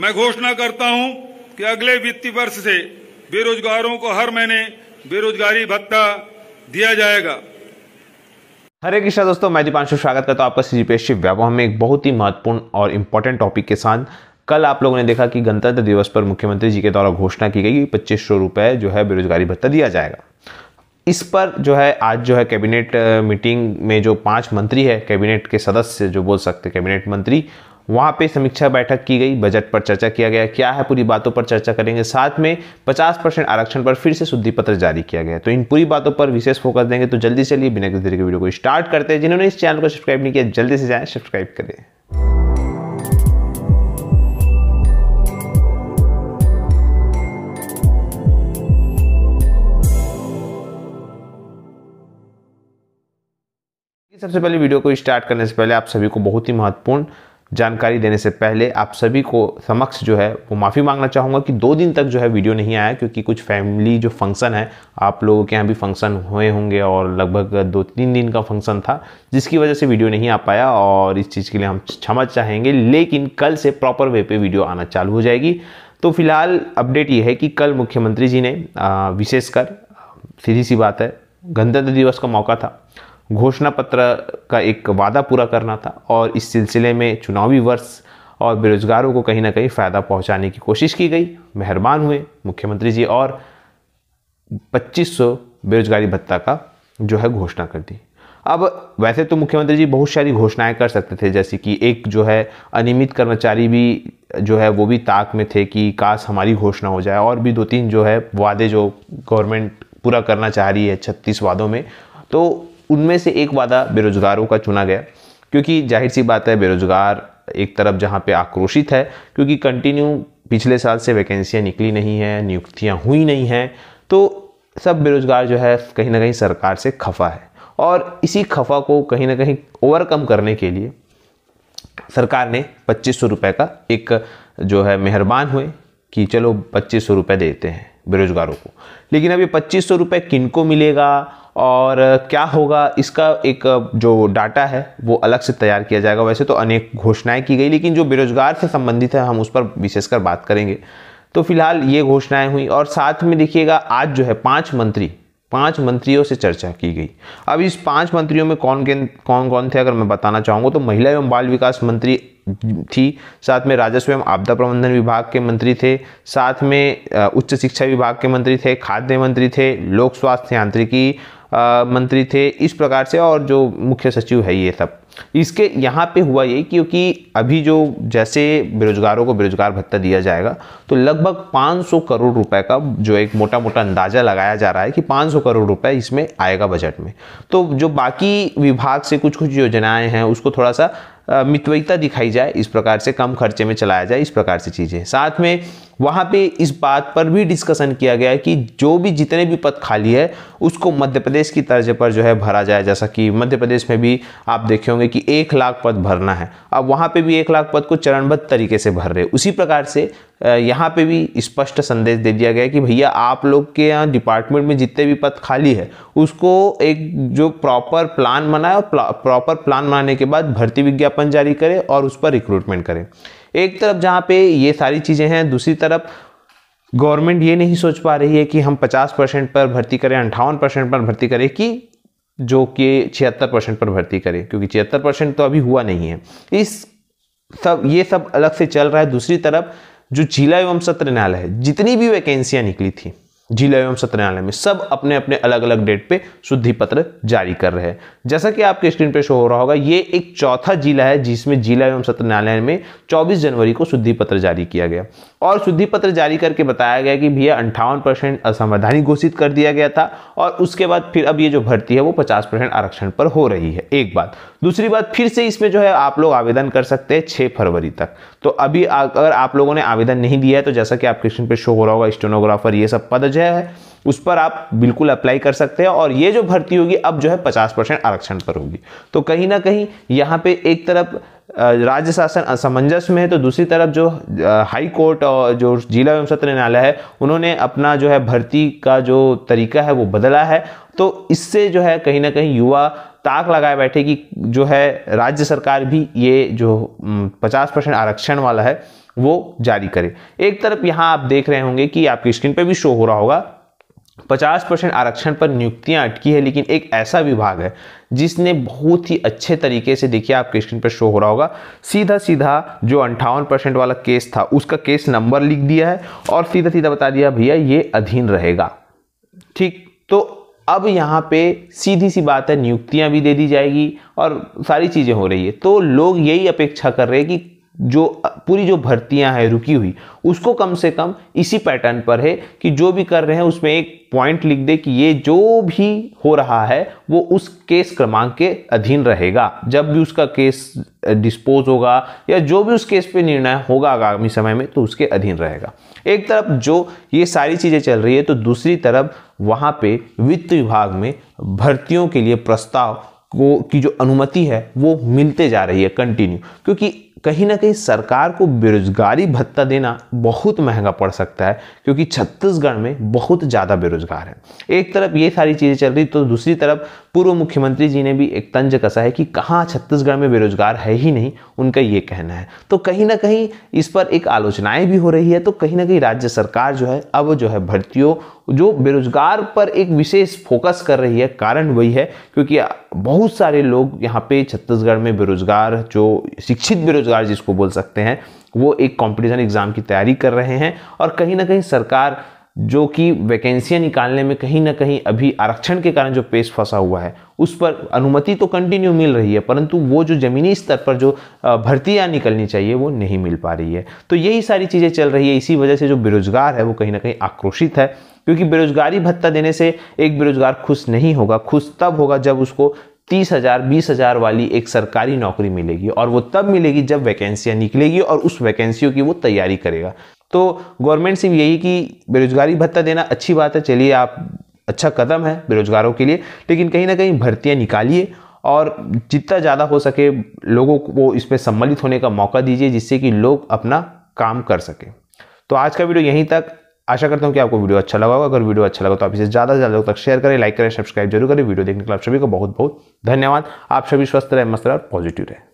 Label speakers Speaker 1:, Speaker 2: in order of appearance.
Speaker 1: मैं घोषणा करता हूं कि अगले वित्तीय वर्ष से बेरोजगारों को हर महीने बेरोजगारी भत्ता दिया जाएगा हरे कृष्णा दोस्तों मैं दीपांशु स्वागत करता हूं आपका सी जी व्यापार में एक बहुत ही महत्वपूर्ण और इम्पोर्टेंट टॉपिक के साथ कल आप लोगों ने देखा कि गणतंत्र दिवस पर मुख्यमंत्री जी के द्वारा घोषणा की गई कि पच्चीस सौ रुपये जो है बेरोजगारी भत्ता दिया जाएगा इस पर जो है आज जो है कैबिनेट मीटिंग में जो पांच मंत्री है कैबिनेट के सदस्य जो बोल सकते कैबिनेट मंत्री वहाँ पे समीक्षा बैठक की गई बजट पर चर्चा किया गया क्या है पूरी बातों पर चर्चा करेंगे साथ में 50 परसेंट आरक्षण पर फिर से शुद्धि पत्र जारी किया गया तो इन पूरी बातों पर विशेष फोकस देंगे तो जल्दी से लिए बिना किसी तरीके वीडियो को स्टार्ट करते हैं जिन्होंने इस चैनल को सब्सक्राइब नहीं किया जल्दी से जाए सब्सक्राइब करें सबसे पहले वीडियो को स्टार्ट करने से पहले आप सभी को बहुत ही महत्वपूर्ण जानकारी देने से पहले आप सभी को समक्ष जो है वो माफ़ी मांगना चाहूँगा कि दो दिन तक जो है वीडियो नहीं आया क्योंकि कुछ फैमिली जो फंक्शन है आप लोगों के यहाँ भी फंक्शन हुए होंगे और लगभग दो तीन दिन का फंक्शन था जिसकी वजह से वीडियो नहीं आ पाया और इस चीज़ के लिए हम क्षमा चाहेंगे लेकिन कल से प्रॉपर वे पर वीडियो आना चालू हो जाएगी तो फिलहाल अपडेट ये है कि कल मुख्यमंत्री जी ने विशेषकर सीधी सी बात है गणतंत्र दिवस का मौका था घोषणा पत्र का एक वादा पूरा करना था और इस सिलसिले में चुनावी वर्ष और बेरोजगारों को कहीं ना कहीं फ़ायदा पहुंचाने की कोशिश की गई मेहरबान हुए मुख्यमंत्री जी और 2500 बेरोजगारी भत्ता का जो है घोषणा कर दी अब वैसे तो मुख्यमंत्री जी बहुत सारी घोषणाएं कर सकते थे जैसे कि एक जो है अनियमित कर्मचारी भी जो है वो भी ताक में थे कि काश हमारी घोषणा हो जाए और भी दो तीन जो है वादे जो गवर्नमेंट पूरा करना चाह रही है छत्तीस वादों में तो उनमें से एक वादा बेरोजगारों का चुना गया क्योंकि जाहिर सी बात है बेरोजगार एक तरफ जहाँ पे आक्रोशित है क्योंकि कंटिन्यू पिछले साल से वैकेंसियाँ निकली नहीं हैं नियुक्तियाँ हुई नहीं हैं तो सब बेरोजगार जो है कहीं ना कहीं सरकार से खफा है और इसी खफा को कहीं ना कहीं ओवरकम करने के लिए सरकार ने पच्चीस सौ रुपये का एक जो है मेहरबान हुए कि चलो पच्चीस सौ रुपये देते हैं बेरोजगारों को लेकिन अब ये पच्चीस सौ रुपये किन को मिलेगा और क्या होगा इसका एक जो डाटा है वो अलग से तैयार किया जाएगा वैसे तो अनेक घोषणाएं की गई लेकिन जो बेरोजगार से संबंधित है हम उस पर विशेषकर बात करेंगे तो फिलहाल ये घोषणाएं हुई और साथ में देखिएगा आज जो है पांच मंत्री पांच मंत्रियों से चर्चा की गई अब इस पांच मंत्रियों में कौन कौन कौन थे अगर मैं बताना चाहूँगा तो महिला एवं बाल विकास मंत्री थी साथ में राजस्व एवं आपदा प्रबंधन विभाग के मंत्री थे साथ में उच्च शिक्षा विभाग के मंत्री थे खाद्य मंत्री थे लोक स्वास्थ्य यांत्रिकी मंत्री थे इस प्रकार से और जो मुख्य सचिव है ये सब इसके यहाँ पे हुआ ये क्योंकि अभी जो जैसे बेरोजगारों को बेरोजगार भत्ता दिया जाएगा तो लगभग 500 करोड़ रुपए का जो एक मोटा मोटा अंदाज़ा लगाया जा रहा है कि 500 करोड़ रुपए इसमें आएगा बजट में तो जो बाकी विभाग से कुछ कुछ योजनाएं हैं उसको थोड़ा सा मितवयता दिखाई जाए इस प्रकार से कम खर्चे में चलाया जाए इस प्रकार से चीज़ें साथ में वहाँ पे इस बात पर भी डिस्कशन किया गया है कि जो भी जितने भी पद खाली है उसको मध्य प्रदेश की तर्ज पर जो है भरा जाए जैसा कि मध्य प्रदेश में भी आप देखे होंगे कि एक लाख पद भरना है अब वहाँ पे भी एक लाख पद को चरणबद्ध तरीके से भर रहे उसी प्रकार से यहाँ पे भी स्पष्ट संदेश दे दिया गया कि भैया आप लोग के यहाँ डिपार्टमेंट में जितने भी पद खाली है उसको एक जो प्रॉपर प्लान बनाए और प्रॉपर प्लान बनाने के बाद भर्ती विज्ञापन जारी करें और उस पर रिक्रूटमेंट करें एक तरफ जहाँ पे ये सारी चीज़ें हैं दूसरी तरफ गवर्नमेंट ये नहीं सोच पा रही है कि हम 50 परसेंट पर भर्ती करें अंठावन परसेंट पर भर्ती करें कि जो कि छिहत्तर परसेंट पर भर्ती करें क्योंकि छिहत्तर परसेंट तो अभी हुआ नहीं है इस सब ये सब अलग से चल रहा है दूसरी तरफ जो जिला एवं सत्र न्यायालय है जितनी भी वैकेंसियां निकली थी जिला एवं सत्र न्यायालय में सब अपने अपने अलग अलग डेट पे शुद्धि पत्र जारी कर रहे हैं जैसा कि आपके स्क्रीन पे शो हो रहा होगा ये एक चौथा जिला है जिसमें जिला एवं सत्र न्यायालय में 24 जनवरी को शुद्धि पत्र जारी किया गया और शुद्धि पत्र जारी करके बताया गया कि भैया अंठावन परसेंट असंवैधानिक घोषित कर दिया गया था और उसके बाद फिर अब ये जो भर्ती है वो पचास परसेंट आरक्षण पर हो रही है एक बात दूसरी बात फिर से इसमें जो है आप लोग आवेदन कर सकते हैं छः फरवरी तक तो अभी अगर आप लोगों ने आवेदन नहीं दिया है तो जैसा कि आपके स्क्रीन पर शो हो रहा होगा स्टेनोग्राफर ये सब पद जो वजह है उस पर आप बिल्कुल अप्लाई कर सकते हैं और ये जो भर्ती होगी अब जो है पचास परसेंट आरक्षण पर होगी तो कहीं ना कहीं यहाँ पे एक तरफ राज्य शासन असमंजस में है तो दूसरी तरफ जो हाई कोर्ट और जो जिला एवं सत्र न्यायालय है उन्होंने अपना जो है भर्ती का जो तरीका है वो बदला है तो इससे जो है कहीं ना कहीं युवा ताक लगाए बैठे कि जो है राज्य सरकार भी ये जो पचास परसेंट आरक्षण वाला है वो जारी करे एक तरफ यहाँ आप देख रहे होंगे कि आपकी स्क्रीन पर भी शो हो रहा होगा 50 परसेंट आरक्षण पर नियुक्तियां अटकी है लेकिन एक ऐसा विभाग है जिसने बहुत ही अच्छे तरीके से देखिए आपके स्क्रीन पर शो हो रहा होगा सीधा सीधा जो अंठावन परसेंट वाला केस था उसका केस नंबर लिख दिया है और सीधा सीधा बता दिया भैया ये अधीन रहेगा ठीक तो अब यहाँ पे सीधी सी बात है नियुक्तियाँ भी दे दी जाएगी और सारी चीज़ें हो रही है तो लोग यही अपेक्षा कर रहे हैं कि जो पूरी जो भर्तियां हैं रुकी हुई उसको कम से कम इसी पैटर्न पर है कि जो भी कर रहे हैं उसमें एक पॉइंट लिख दे कि ये जो भी हो रहा है वो उस केस क्रमांक के अधीन रहेगा जब भी उसका केस डिस्पोज होगा या जो भी उस केस पे निर्णय होगा आगामी समय में तो उसके अधीन रहेगा एक तरफ जो ये सारी चीज़ें चल रही है तो दूसरी तरफ वहाँ पे वित्त विभाग में भर्तियों के लिए प्रस्ताव को की जो अनुमति है वो मिलते जा रही है कंटिन्यू क्योंकि कहीं ना कहीं सरकार को बेरोजगारी भत्ता देना बहुत महंगा पड़ सकता है क्योंकि छत्तीसगढ़ में बहुत ज़्यादा बेरोजगार है एक तरफ ये सारी चीज़ें चल रही तो दूसरी तरफ पूर्व मुख्यमंत्री जी ने भी एक तंज कसा है कि कहाँ छत्तीसगढ़ में बेरोजगार है ही नहीं उनका ये कहना है तो कहीं ना कहीं इस पर एक आलोचनाएं भी हो रही है तो कहीं ना कहीं राज्य सरकार जो है अब जो है भर्तियों जो बेरोजगार पर एक विशेष फोकस कर रही है कारण वही है क्योंकि बहुत सारे लोग यहाँ पे छत्तीसगढ़ में बेरोजगार जो शिक्षित बेरोजगार जिसको बोल सकते हैं वो एक कंपटीशन एग्ज़ाम की तैयारी कर रहे हैं और कहीं ना कहीं सरकार जो कि वैकेंसियाँ निकालने में कहीं ना कहीं अभी आरक्षण के कारण जो पेश फंसा हुआ है उस पर अनुमति तो कंटिन्यू मिल रही है परंतु वो जो ज़मीनी स्तर पर जो भर्तियाँ निकलनी चाहिए वो नहीं मिल पा रही है तो यही सारी चीज़ें चल रही है इसी वजह से जो बेरोजगार है वो कहीं ना कहीं आक्रोशित है क्योंकि बेरोजगारी भत्ता देने से एक बेरोजगार खुश नहीं होगा खुश तब होगा जब उसको तीस हज़ार बीस हज़ार वाली एक सरकारी नौकरी मिलेगी और वो तब मिलेगी जब वैकेंसियाँ निकलेगी और उस वैकेंसियों की वो तैयारी करेगा तो गवर्नमेंट से यही कि बेरोजगारी भत्ता देना अच्छी बात है चलिए आप अच्छा कदम है बेरोजगारों के लिए लेकिन कहीं ना कहीं भर्तियाँ निकालिए और जितना ज़्यादा हो सके लोगों को इसमें सम्मिलित होने का मौका दीजिए जिससे कि लोग अपना काम कर सकें तो आज का वीडियो यहीं तक आशा करता हूँ कि आपको वीडियो अच्छा लगा होगा अगर वीडियो अच्छा लगा तो आप इसे ज़्यादा से ज़्यादा लोग तक शेयर करें लाइक करें सब्सक्राइब जरूर करें वीडियो देखने के लिए आप सभी को बहुत बहुत धन्यवाद आप सभी स्वस्थ रहें मस्त रहें और पॉजिटिव रहें